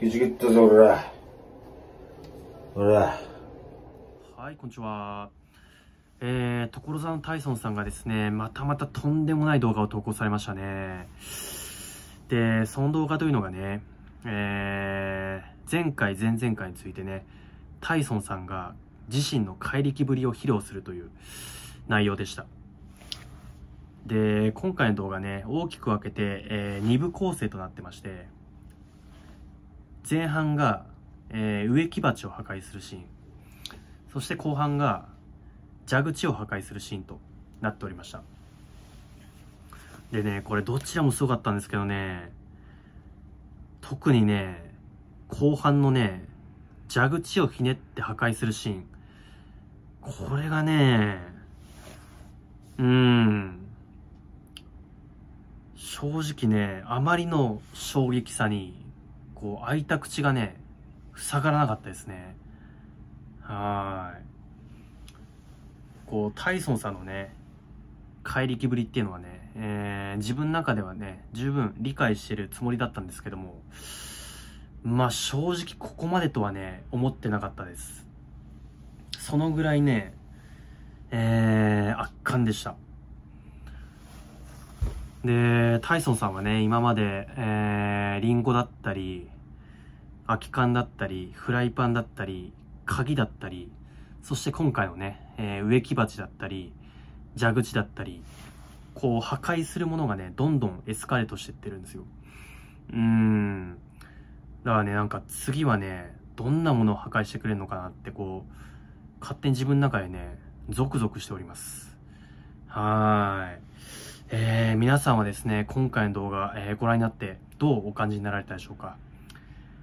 くじけったぞ、俺ら。俺ら。はい、こんにちは。えー、所沢のタイソンさんがですね、またまたとんでもない動画を投稿されましたね。で、その動画というのがね、えー、前回、前々回についてね、タイソンさんが自身の怪力ぶりを披露するという内容でした。で、今回の動画ね、大きく分けて、えー、2部構成となってまして、前半が、えー、植木鉢を破壊するシーンそして後半が蛇口を破壊するシーンとなっておりましたでねこれどちらもすごかったんですけどね特にね後半のね蛇口をひねって破壊するシーンこれがねうん正直ねあまりの衝撃さにこう、開いた口がね、塞がらなかったですね。はい。こう、タイソンさんのね、怪力ぶりっていうのはね、えー、自分の中ではね、十分理解してるつもりだったんですけども、まあ正直ここまでとはね、思ってなかったです。そのぐらいね、えー、圧巻でした。で、タイソンさんはね、今まで、えー、リンゴだったり、空き缶だったり、フライパンだったり、鍵だったり、そして今回のね、えー、植木鉢だったり、蛇口だったり、こう破壊するものがね、どんどんエスカレートしてってるんですよ。うーん。だからね、なんか次はね、どんなものを破壊してくれるのかなってこう、勝手に自分の中でね、ゾクゾクしております。はーい。皆さんはですね、今回の動画、えー、ご覧になってどうお感じになられたでしょうか。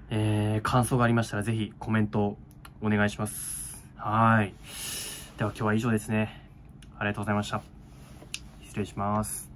えー、感想がありましたらぜひコメントをお願いします。はい。では今日は以上ですね。ありがとうございました。失礼します。